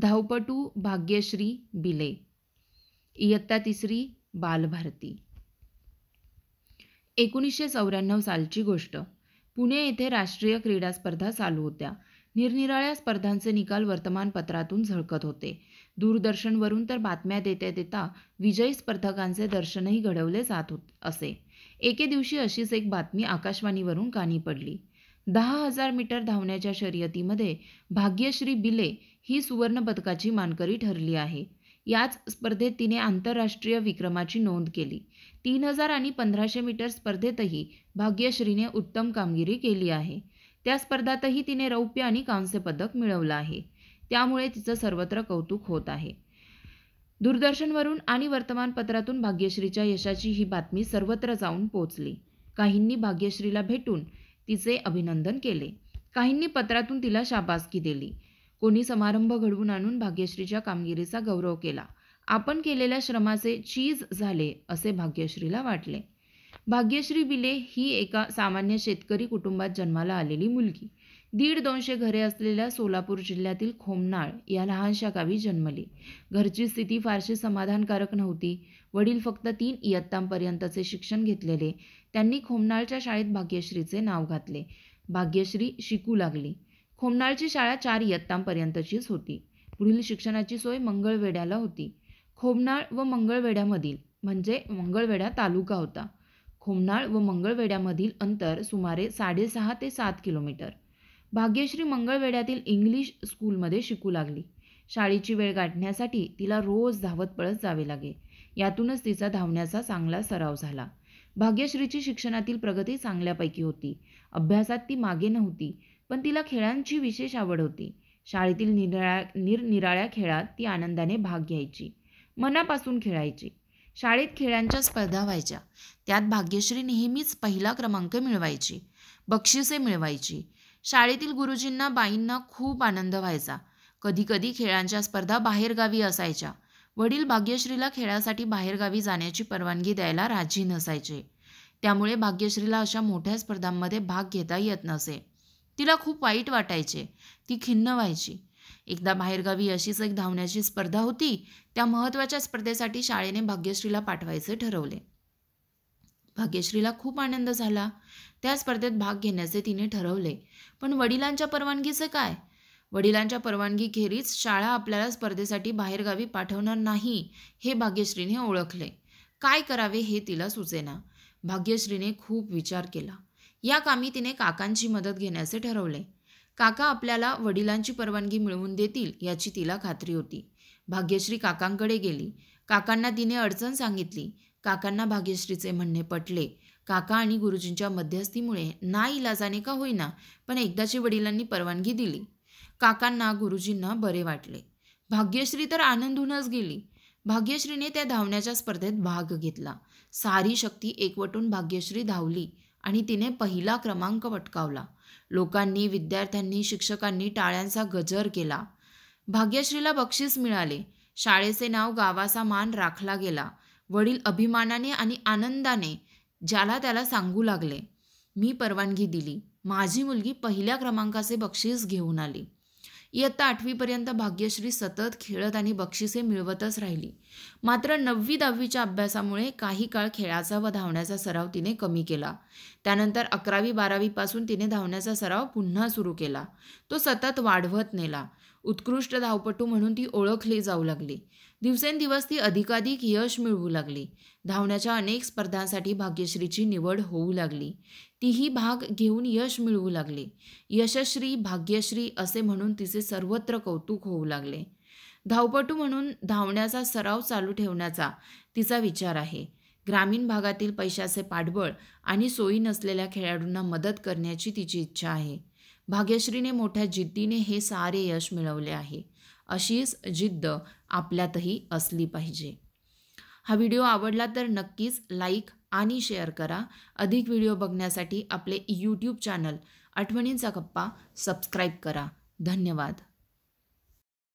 धावपटू भाग्यश्री बिले इयत्ता तिसरी बालभारती एकोणीसशे चौऱ्याण्णव सालची गोष्ट पुणे येथे राष्ट्रीय क्रीडा स्पर्धा चालू होत्या निरनिराळ्या स्पर्धांचे निकाल वर्तमानपत्रातून झळकत होते दूरदर्शनवरून तर बातम्या देता देता विजयी स्पर्धकांचे दर्शनही घडवले जात होत असे एके दिवशी अशीच एक बातमी आकाशवाणीवरून कानी पडली दहा हजार मीटर धावण्याच्या शर्यतीमध्ये भाग्यश्री बिले ही सुवर्णपदकाची मानकरी ठरली आहे याच स्पर्धेत तिने आंतरराष्ट्रीय विक्रमाची नोंद केली तीन हजार आणि पंधराशे मीटर स्पर्धेतही भाग्यश्रीने उत्तम कामगिरी केली आहे त्या स्पर्धातही तिने रौप्य आणि कांस्य पदक मिळवलं आहे त्यामुळे तिचं सर्वत्र कौतुक होत आहे दूरदर्शनवरून आणि वर्तमानपत्रातून भाग्यश्रीच्या यशाची ही बातमी सर्वत्र जाऊन पोचली काहींनी भाग्यश्रीला भेटून तिचे अभिनंदन केले काहींनी पत्रातून तिला शाबासकी दिली कोणी समारंभ घडवून आणून भाग्यश्रीच्या कामगिरीचा गौरव केला आपण केलेल्या श्रमाचे चीज झाले असे भाग्यश्रीला वाटले भाग्यश्री विले ही एका सामान्य शेतकरी कुटुंबात जन्माला आलेली मुलगी दीड दोनशे घरे असलेल्या सोलापूर जिल्ह्यातील खोमनाळ या लहानशा गावी जन्मली घरची स्थिती फारशी समाधानकारक नव्हती वडील फक्त तीन इयत्तांपर्यंतचे शिक्षण घेतलेले त्यांनी खोमनाळच्या शाळेत भाग्यश्रीचे नाव घातले भाग्यश्री शिकू लागली खोमनाळची शाळा चार इयत्तांपर्यंतचीच होती पुढील शिक्षणाची सोय मंगळवेड्याला होती खोमनाळ व मंगळवेड्यामधील म्हणजे मंगळवेढा तालुका होता खोमनाळ व मंगळवेड्यामधील अंतर सुमारे साडेसहा ते सात किलोमीटर भाग्यश्री मंगळवेड्यातील इंग्लिश स्कूलमध्ये शिकू लागली शाळेची वेळ गाठण्यासाठी तिला रोज धावत पळत जावे लागे यातूनच तिचा धावण्याचा चांगला सराव झाला भाग्यश्रीची शिक्षणातील प्रगती चांगल्यापैकी होती अभ्यासात ती मागे नव्हती पण तिला खेळांची विशेष आवड होती शाळेतील निराळ्या निरनिराळ्या खेळात ती आनंदाने भाग घ्यायची मनापासून खेळायची शाळेत खेळांच्या स्पर्धा व्हायच्या त्यात भाग्यश्री नेहमीच पहिला क्रमांक मिळवायची बक्षिसे मिळवायची शाळेतील गुरुजींना बाईंना खूप आनंद व्हायचा कधीकधी खेळांच्या स्पर्धा बाहेरगावी असायच्या वडील भाग्यश्रीला खेळासाठी बाहेरगावी जाण्याची परवानगी द्यायला राजी नसायचे त्यामुळे भाग्यश्रीला अशा मोठ्या स्पर्धांमध्ये भाग घेता येत नसे तिला खूप वाईट वाटायचे ती खिन्न व्हायची एकदा बाहेरगावी अशीच एक धावण्याची स्पर्धा होती त्या महत्त्वाच्या स्पर्धेसाठी शाळेने भाग्यश्रीला पाठवायचे ठरवले भाग्यश्रीला खूप आनंद झाला त्या स्पर्धेत भाग घेण्याचे तिने ठरवले पण वडिलांच्या परवानगीचं काय वडिलांच्या परवानगीखेरीच शाळा आपल्याला स्पर्धेसाठी बाहेरगावी पाठवणार नाही हे भाग्यश्रीने ओळखले काय करावे हे तिला सुचेना भाग्यश्रीने खूप विचार केला या कामी तिने काकांची मदत घेण्याचे ठरवले काका आपल्याला वडिलांची परवानगी मिळवून देतील याची तिला खात्री होती भाग्यश्री काकांकडे गेली काकांना तिने अडचण सांगितली काकांना भाग्यश्रीचे म्हणणे पटले काका आणि गुरुजींच्या मध्यस्थीमुळे ना इलाजाने का होईना पण एकदाची वडिलांनी परवानगी दिली काकांना गुरुजींना बरे वाटले भाग्यश्री तर आनंदूनच गेली भाग्यश्रीने त्या धावण्याच्या स्पर्धेत भाग घेतला सारी शक्ती एकवटून भाग्यश्री धावली आणि तिने पहिला क्रमांक पटकावला लोकांनी विद्यार्थ्यांनी शिक्षकांनी टाळ्यांचा गजर केला भाग्यश्रीला बक्षीस मिळाले शाळेचे नाव गावाचा मान राखला गेला वडील अभिमानाने आणि आनंदाने ज्याला त्याला सांगू लागले मी परवानगी दिली माझी मुलगी पहिल्या क्रमांकाचे बक्षीस घेऊन आली इयत्ता आठवीपर्यंत भाग्यश्री सतत खेळत आणि बक्षिसे मिळवतच राहिली मात्र नववी दहावीच्या अभ्यासामुळे काही काळ खेळाचा व धावण्याचा सराव तिने कमी केला त्यानंतर अकरावी बारावीपासून तिने धावण्याचा सराव पुन्हा सुरू केला तो सतत वाढवत नेला उत्कृष्ट धावपटू म्हणून ती ओळखली जाऊ लागली दिवसेंदिवस ती अधिकाधिक यश मिळवू लागली धावण्याच्या अनेक स्पर्धांसाठी भाग्यश्रीची निवड होऊ लागली तीही भाग घेऊन यश मिळवू लागले यशश्री भाग्यश्री असे म्हणून तिचे सर्वत्र कौतुक होऊ लागले धावपटू म्हणून धावण्याचा सराव चालू ठेवण्याचा तिचा विचार आहे ग्रामीण भागातील पैशाचे पाठबळ आणि सोयी नसलेल्या खेळाडूंना मदत करण्याची तिची इच्छा आहे भाग्यश्रीने मोठ्या जिद्दीने हे सारे यश मिळवले आहे अशीच जिद्द आपल्यातही असली पाहिजे हा व्हिडिओ आवडला तर नक्कीच लाईक आणि शेअर करा अधिक व्हिडिओ बघण्यासाठी आपले यूट्यूब चॅनल आठवणींचा गप्पा सबस्क्राईब करा धन्यवाद